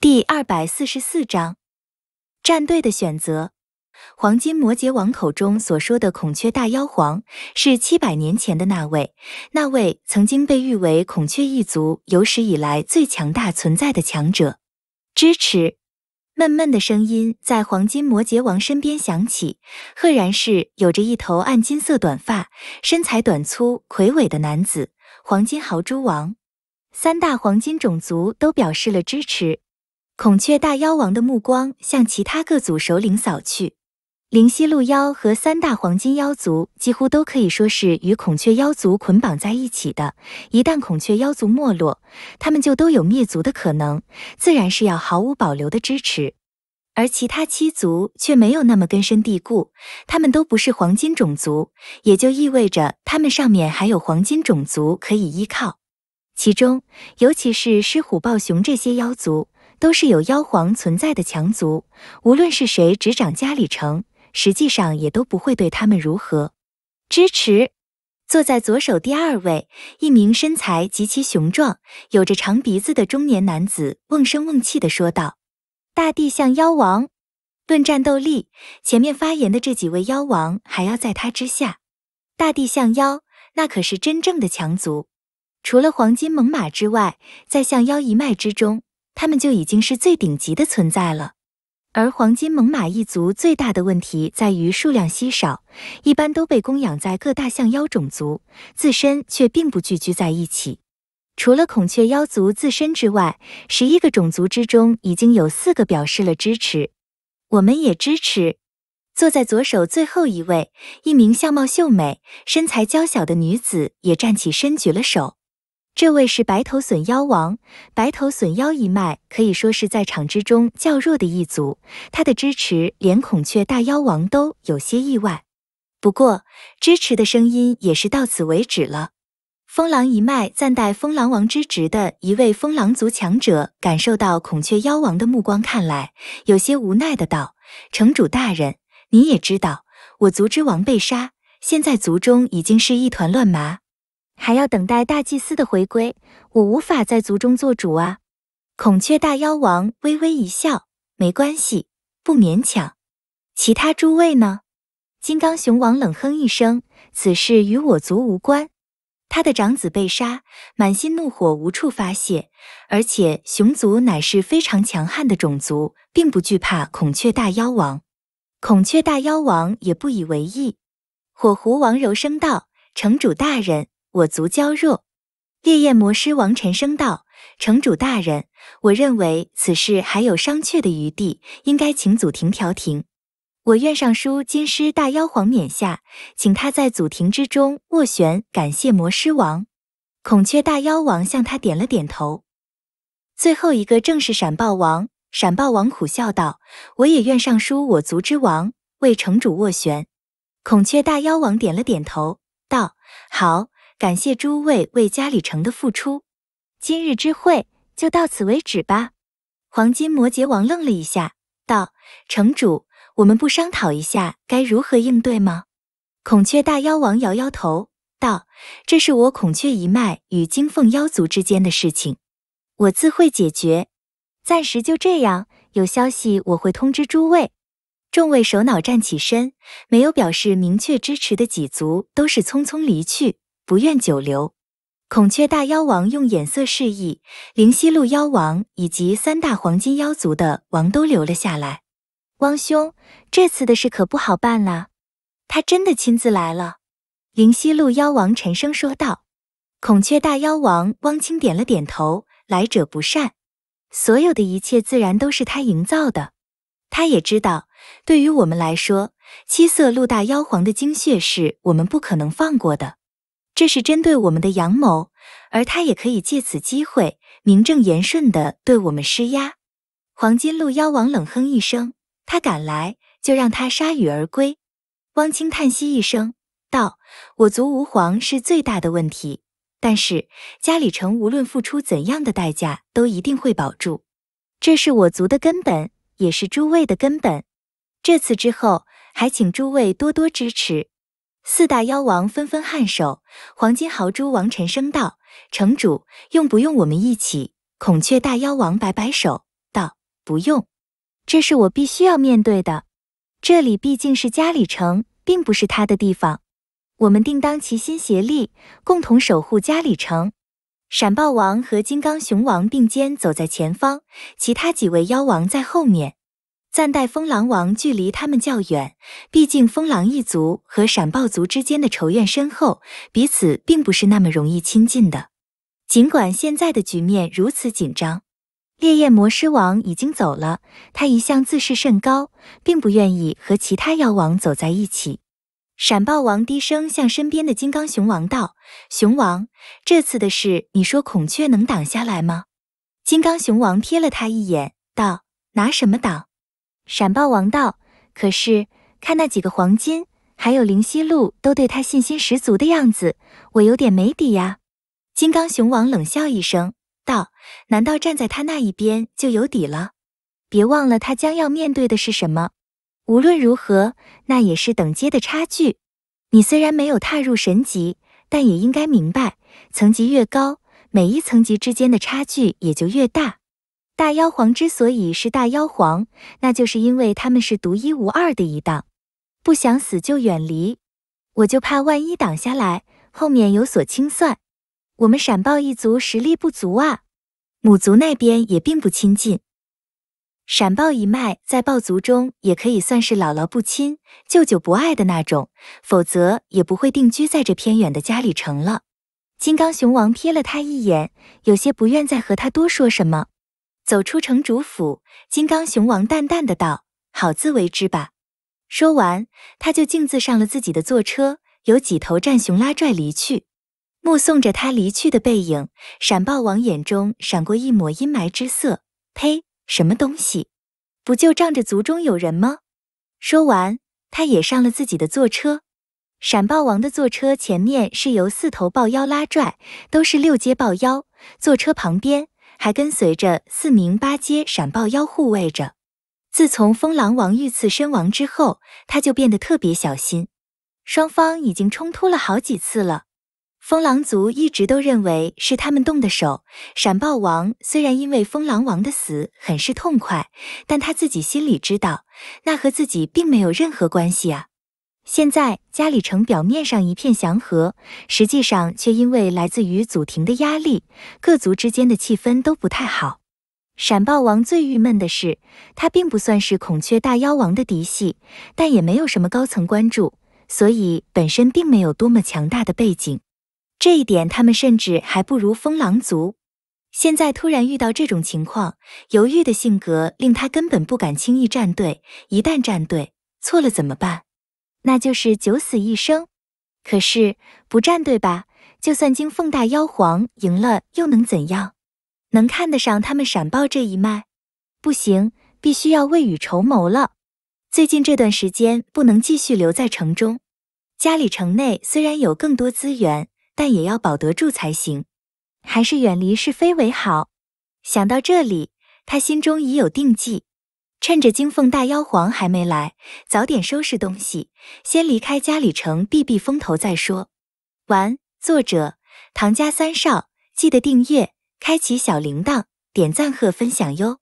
第二百四十四章战队的选择。黄金摩羯王口中所说的孔雀大妖皇，是七百年前的那位，那位曾经被誉为孔雀一族有史以来最强大存在的强者。支持。闷闷的声音在黄金摩羯王身边响起，赫然是有着一头暗金色短发、身材短粗魁伟的男子——黄金豪猪王。三大黄金种族都表示了支持。孔雀大妖王的目光向其他各族首领扫去，灵犀鹿妖和三大黄金妖族几乎都可以说是与孔雀妖族捆绑在一起的，一旦孔雀妖族没落，他们就都有灭族的可能，自然是要毫无保留的支持。而其他七族却没有那么根深蒂固，他们都不是黄金种族，也就意味着他们上面还有黄金种族可以依靠，其中尤其是狮虎豹熊这些妖族。都是有妖皇存在的强族，无论是谁执掌嘉里城，实际上也都不会对他们如何。支持坐在左手第二位，一名身材极其雄壮、有着长鼻子的中年男子瓮声瓮气地说道：“大地象妖王，论战斗力，前面发言的这几位妖王还要在他之下。大地象妖那可是真正的强族，除了黄金猛犸之外，在象妖一脉之中。”他们就已经是最顶级的存在了，而黄金猛犸一族最大的问题在于数量稀少，一般都被供养在各大象妖种族，自身却并不聚居在一起。除了孔雀妖族自身之外，十一个种族之中已经有四个表示了支持，我们也支持。坐在左手最后一位，一名相貌秀美、身材娇小的女子也站起身举了手。这位是白头隼妖王，白头隼妖一脉可以说是在场之中较弱的一族，他的支持连孔雀大妖王都有些意外。不过支持的声音也是到此为止了。风狼一脉暂代风狼王之职的一位风狼族强者，感受到孔雀妖王的目光，看来有些无奈的道：“城主大人，您也知道，我族之王被杀，现在族中已经是一团乱麻。”还要等待大祭司的回归，我无法在族中做主啊！孔雀大妖王微微一笑，没关系，不勉强。其他诸位呢？金刚熊王冷哼一声，此事与我族无关。他的长子被杀，满心怒火无处发泄，而且熊族乃是非常强悍的种族，并不惧怕孔雀大妖王。孔雀大妖王也不以为意。火狐王柔声道：“城主大人。”我族娇弱，烈焰魔师王沉声道：“城主大人，我认为此事还有商榷的余地，应该请祖庭调停。我愿上书金狮大妖皇冕下，请他在祖庭之中斡旋。”感谢魔师王，孔雀大妖王向他点了点头。最后一个正是闪豹王，闪豹王苦笑道：“我也愿上书我族之王，为城主斡旋。”孔雀大妖王点了点头，道：“好。”感谢诸位为家里城的付出，今日之会就到此为止吧。黄金摩羯王愣了一下，道：“城主，我们不商讨一下该如何应对吗？”孔雀大妖王摇摇头，道：“这是我孔雀一脉与金凤妖族之间的事情，我自会解决。暂时就这样，有消息我会通知诸位。”众位首脑站起身，没有表示明确支持的几族都是匆匆离去。不愿久留，孔雀大妖王用眼色示意灵犀鹿妖王以及三大黄金妖族的王都留了下来。汪兄，这次的事可不好办了。他真的亲自来了。灵犀鹿妖王沉声说道。孔雀大妖王汪清点了点头。来者不善，所有的一切自然都是他营造的。他也知道，对于我们来说，七色鹿大妖皇的精血是我们不可能放过的。这是针对我们的阳谋，而他也可以借此机会名正言顺的对我们施压。黄金鹿妖王冷哼一声，他敢来，就让他铩羽而归。汪清叹息一声，道：“我族无皇是最大的问题，但是家里城无论付出怎样的代价，都一定会保住。这是我族的根本，也是诸位的根本。这次之后，还请诸位多多支持。”四大妖王纷纷颔首，黄金豪猪王沉声道：“城主，用不用我们一起？”孔雀大妖王摆摆手道：“不用，这是我必须要面对的。这里毕竟是家里城，并不是他的地方。我们定当齐心协力，共同守护家里城。”闪豹王和金刚熊王并肩走在前方，其他几位妖王在后面。暂代风狼王距离他们较远，毕竟风狼一族和闪豹族之间的仇怨深厚，彼此并不是那么容易亲近的。尽管现在的局面如此紧张，烈焰魔狮王已经走了，他一向自视甚高，并不愿意和其他妖王走在一起。闪豹王低声向身边的金刚熊王道：“熊王，这次的事，你说孔雀能挡下来吗？”金刚熊王瞥了他一眼，道：“拿什么挡？”闪爆王道，可是看那几个黄金，还有灵犀鹿，都对他信心十足的样子，我有点没底呀。金刚熊王冷笑一声道：“难道站在他那一边就有底了？别忘了他将要面对的是什么。无论如何，那也是等阶的差距。你虽然没有踏入神级，但也应该明白，层级越高，每一层级之间的差距也就越大。”大妖皇之所以是大妖皇，那就是因为他们是独一无二的一档。不想死就远离，我就怕万一挡下来，后面有所清算。我们闪豹一族实力不足啊，母族那边也并不亲近。闪豹一脉在豹族中也可以算是姥姥不亲，舅舅不爱的那种，否则也不会定居在这偏远的家里城了。金刚熊王瞥了他一眼，有些不愿再和他多说什么。走出城主府，金刚熊王淡淡的道：“好自为之吧。”说完，他就径自上了自己的坐车，由几头战熊拉拽离去。目送着他离去的背影，闪豹王眼中闪过一抹阴霾之色。呸！什么东西？不就仗着族中有人吗？说完，他也上了自己的坐车。闪豹王的坐车前面是由四头豹妖拉拽，都是六阶豹妖。坐车旁边。还跟随着四名八阶闪爆妖护卫着。自从风狼王遇刺身亡之后，他就变得特别小心。双方已经冲突了好几次了。风狼族一直都认为是他们动的手。闪爆王虽然因为风狼王的死很是痛快，但他自己心里知道，那和自己并没有任何关系啊。现在家里城表面上一片祥和，实际上却因为来自于祖庭的压力，各族之间的气氛都不太好。闪豹王最郁闷的是，他并不算是孔雀大妖王的嫡系，但也没有什么高层关注，所以本身并没有多么强大的背景。这一点，他们甚至还不如风狼族。现在突然遇到这种情况，犹豫的性格令他根本不敢轻易站队。一旦站队错了，怎么办？那就是九死一生，可是不站队吧？就算经凤大妖皇赢了，又能怎样？能看得上他们闪爆这一脉？不行，必须要未雨绸缪了。最近这段时间不能继续留在城中，家里城内虽然有更多资源，但也要保得住才行。还是远离是非为好。想到这里，他心中已有定计。趁着金凤大妖皇还没来，早点收拾东西，先离开嘉里城避避风头再说。完。作者：唐家三少，记得订阅、开启小铃铛、点赞和分享哟。